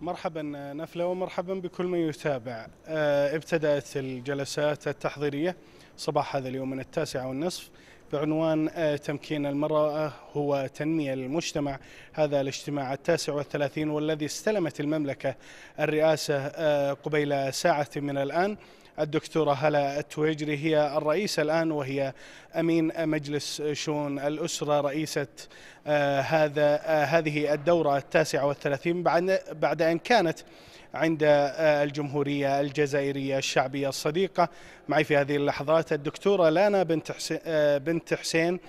مرحبا نفله ومرحبا بكل من يتابع آه، ابتدات الجلسات التحضيريه صباح هذا اليوم من التاسعه والنصف بعنوان آه، تمكين المرأة هو تنمية المجتمع هذا الاجتماع التاسع والثلاثين والذي استلمت المملكة الرئاسة آه، قبيل ساعة من الآن الدكتورة هلا التويجري هي الرئيسة الآن وهي أمين مجلس شؤون الأسرة رئيسة آه، هذا آه، هذه الدورة التاسعة والثلاثين بعد, بعد أن كانت عند آه، الجمهورية الجزائرية الشعبية الصديقة معي في هذه اللحظات الدكتورة لانا بنت حسين, بنت حسين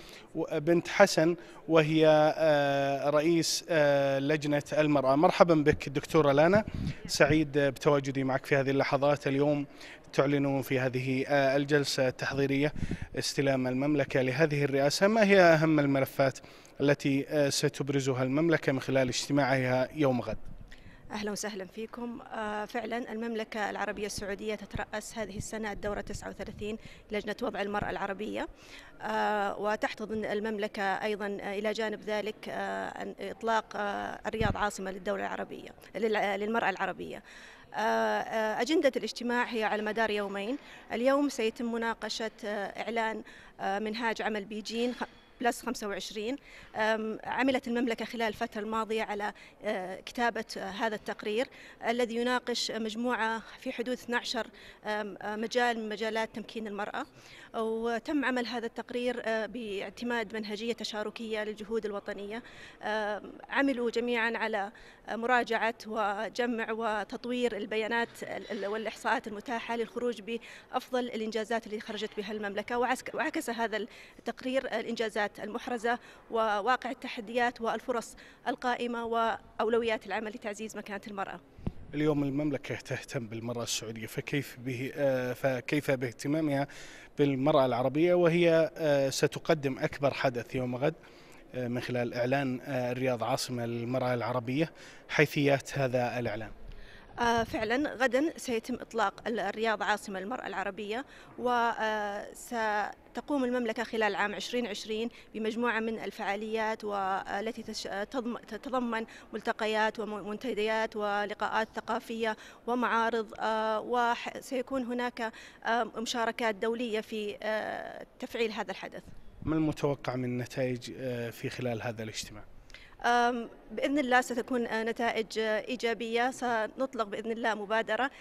بنت حسن وهي آه، رئيس آه، لجنة المرأة مرحبا بك دكتورة لانا سعيد بتواجدي معك في هذه اللحظات اليوم تعلن في هذه آه، الجلسة التحضيرية استلام المملكة لهذه الرئاسة ما هي أهم الملفات التي ستبرزها المملكة من خلال اجتماعها يوم غد أهلا وسهلا فيكم آه، فعلا المملكة العربية السعودية تترأس هذه السنة الدورة 39 لجنة وضع المرأة العربية آه، وتحتضن المملكة أيضا إلى جانب ذلك آه، إطلاق الرياض عاصمة للدولة العربية للمرأة العربية أجندة الاجتماع هي على مدار يومين اليوم سيتم مناقشة إعلان منهاج عمل بيجين بلس 25 عملت المملكة خلال الفترة الماضية على آه، كتابة آه، هذا التقرير الذي يناقش مجموعة في حدود 12 آه، مجال من مجالات تمكين المرأة وتم عمل هذا التقرير باعتماد منهجية تشاركية للجهود الوطنية عملوا جميعا على مراجعة وجمع وتطوير البيانات والإحصاءات المتاحة للخروج بأفضل الإنجازات اللي خرجت بها المملكة وعكس هذا التقرير الإنجازات التحديات المحرزة وواقع التحديات والفرص القائمة وأولويات العمل لتعزيز مكانة المرأة اليوم المملكة تهتم بالمرأة السعودية فكيف به آه، فكيف باهتمامها بالمرأة العربية وهي آه، ستقدم أكبر حدث يوم غد آه، من خلال إعلان الرياض عاصمة للمرأة العربية حيثيات هذا الإعلان آه، فعلا غدا سيتم إطلاق الرياض عاصمة المرأة العربية وستقوم آه، المملكة خلال عام 2020 بمجموعة من الفعاليات والتي آه، تتضمن ملتقيات ومنتديات ولقاءات ثقافية ومعارض وسيكون هناك مشاركات دولية في تفعيل هذا الحدث ما المتوقع من نتائج في خلال هذا الاجتماع؟ باذن الله ستكون نتائج ايجابيه سنطلق باذن الله مبادره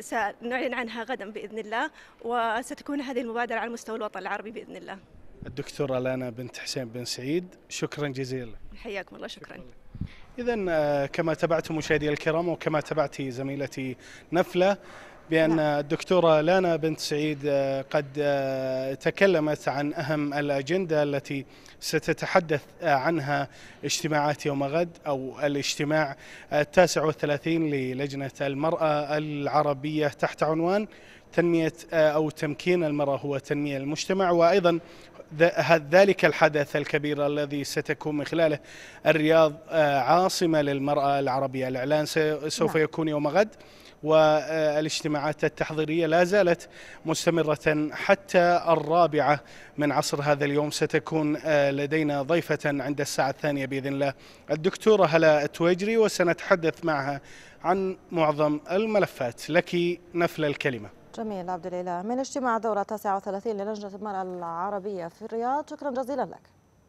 سنعلن عنها غدا باذن الله وستكون هذه المبادره على مستوى الوطن العربي باذن الله. الدكتوره لانا بنت حسين بن سعيد شكرا جزيلا. حياكم الله شكرا. شكرا. إذا آه، كما تابعتم مشاهدي الكرام وكما تابعت زميلتي نفلة بأن نعم. الدكتورة لانا بنت سعيد آه، قد آه، تكلمت عن أهم الأجندة التي ستتحدث آه، عنها اجتماعات يوم غد أو الاجتماع التاسع والثلاثين للجنة المرأة العربية تحت عنوان تنمية أو تمكين المرأة هو تنمية المجتمع وأيضا ذلك الحدث الكبير الذي ستكون من خلاله الرياض عاصمة للمرأة العربية الإعلان سوف نعم. يكون يوم غد والاجتماعات التحضيرية لا زالت مستمرة حتى الرابعة من عصر هذا اليوم ستكون آه، لدينا ضيفة عند الساعة الثانية بإذن الله الدكتورة هلا التويجري وسنتحدث معها عن معظم الملفات لك نفل الكلمة جميل عبد الاله من اجتماع دوره 39 للجنه المراه العربيه في الرياض شكرا جزيلا لك